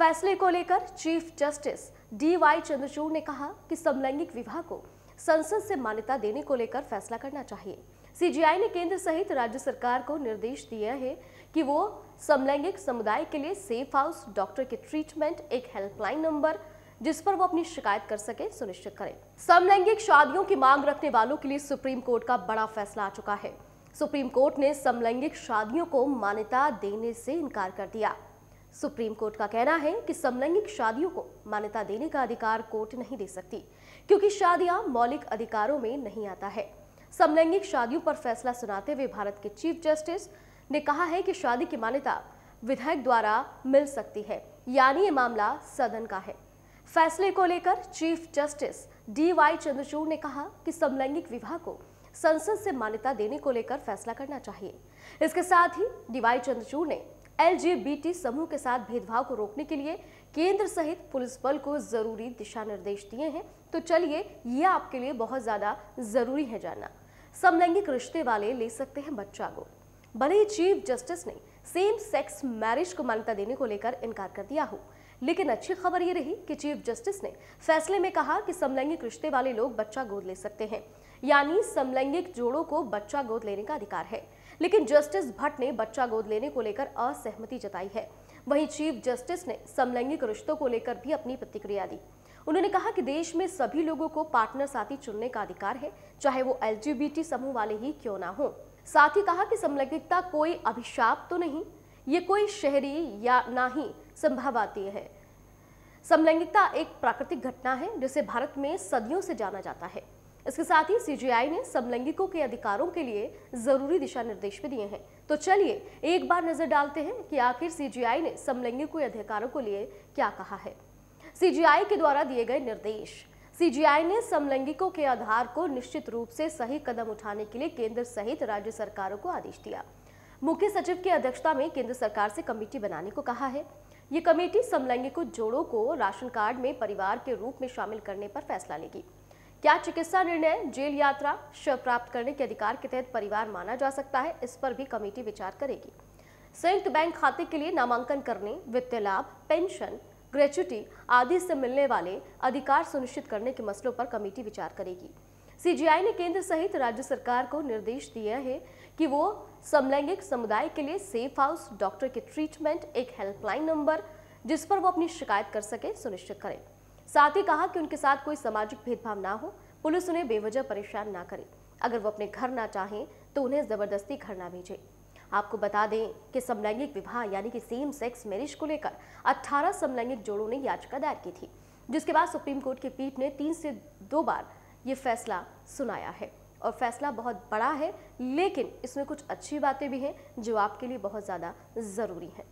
फैसले को लेकर chief justice D Y Chandrachud ने कहा कि समलैंगिक विवाह को संसद से मान्यता देने को लेकर फैसला करना चाहिए सीजीआई ने केंद्र सहित राज्य सरकार को निर्देश दिया है कि वो समलैंगिक समुदाय के लिए सेफ हाउस डॉक्टर के ट्रीटमेंट एक हेल्पलाइन नंबर जिस पर वो अपनी शिकायत कर सके सुनिश्चित करें समलैंगिक शादियों की मांग रखने वालों के लिए सुप्रीम कोर्ट का बड़ा फैसला आ चुका है सुप्रीम कोर्ट ने समलैंगिक शादियों को मान्यता देने से इनकार कर दिया सुप्रीम कोर्ट का कहना है कि समलैंगिक शादियों को मान्यता देने का अधिकार कोर्ट नहीं दे सकती क्योंकि शादियां मौलिक अधिकारों में नहीं आता है समलैंगिक शादियों पर फैसला सुनाते हुए भारत के चीफ जस्टिस ने कहा है कि शादी की मान्यता विधायक द्वारा मिल सकती है यानी ये मामला सदन का है फैसले को लेकर chief justice D Y Chandrachud ने कहा कि समलैंगिक विवाह को संसद से मान्यता देने को लेकर फैसला करना चाहिए इसके साथ ही डी वाई चंद्रचूड़ ने एलजीबीटी समूह के साथ भेदभाव को रोकने के लिए केंद्र सहित पुलिस बल को जरूरी दिशा निर्देश दिए हैं तो चलिए यह आपके लिए बहुत ज्यादा जरूरी है जानना समलैंगिक रिश्ते वाले ले सकते हैं बच्चा को भले ही चीफ जस्टिस ने सेम सेक्स मैरिज को मान्यता देने को लेकर इनकार कर दिया हो लेकिन अच्छी खबर ये रही कि चीफ जस्टिस ने फैसले में कहा कि समलैंगिक रिश्ते वाले लोग बच्चा गोद ले सकते हैं यानी समलैंगिक जोड़ों को बच्चा गोद लेने का अधिकार है लेकिन जस्टिस भट्ट ने बच्चा गोद लेने को लेकर असहमति जताई है वहीं चीफ जस्टिस ने समलैंगिक रिश्तों को लेकर भी अपनी प्रतिक्रिया दी उन्होंने कहा कि देश में सभी लोगों को पार्टनर साथी चुनने का अधिकार है चाहे वो एल समूह वाले ही क्यों ना हो साथ ही कहा कि समलैंगिकता कोई अभिशाप तो नहीं ये कोई शहरी या ना ही संभावातीय है समलैंगिकता एक प्राकृतिक घटना है जिसे भारत में सदियों से जाना जाता है इसके साथ ही सीजीआई ने समलैंगिकों के अधिकारों के लिए जरूरी दिशा निर्देश भी दिए हैं तो चलिए एक बार नजर डालते हैं कि आखिर सीजीआई ने समलैंगिकों के अधिकारों को लिए क्या कहा है सीजीआई के द्वारा दिए गए निर्देश सीजीआई ने समलैंगिकों के आधार को निश्चित रूप से सही कदम उठाने के लिए केंद्र सहित राज्य सरकारों को आदेश दिया मुख्य सचिव की अध्यक्षता में केंद्र सरकार से कमेटी बनाने को कहा है ये कमेटी समलैंगिकों जोड़ों को राशन कार्ड में परिवार के रूप में शामिल करने पर फैसला लेगी क्या चिकित्सा निर्णय जेल यात्रा शव प्राप्त करने के अधिकार के तहत परिवार माना जा सकता है इस पर भी कमेटी विचार करेगी संयुक्त बैंक खाते के लिए नामांकन करने वित्तीय लाभ पेंशन ग्रेचुटी आदि से मिलने वाले अधिकार सुनिश्चित करने के मसलों पर कमेटी विचार करेगी सीजीआई ने केंद्र सहित राज्य सरकार को निर्देश दिया है कि वो समलैंगिक समुदाय के लिए सेफ हाउस डॉक्टर के ट्रीटमेंट एक हेल्पलाइन नंबर जिस पर वो अपनी शिकायत कर सके सुनिश्चित करें साथ ही कहा कि उनके साथ कोई सामाजिक भेदभाव ना हो पुलिस उन्हें बेवजह परेशान ना करे अगर वो अपने घर ना चाहें तो उन्हें ज़बरदस्ती घर ना भेजे आपको बता दें कि समलैंगिक विवाह यानी कि सेम सेक्स मैरिज को लेकर 18 समलैंगिक जोड़ों ने याचिका दायर की थी जिसके बाद सुप्रीम कोर्ट की पीठ ने तीन से दो बार ये फैसला सुनाया है और फैसला बहुत बड़ा है लेकिन इसमें कुछ अच्छी बातें भी हैं जो आपके लिए बहुत ज़्यादा ज़रूरी हैं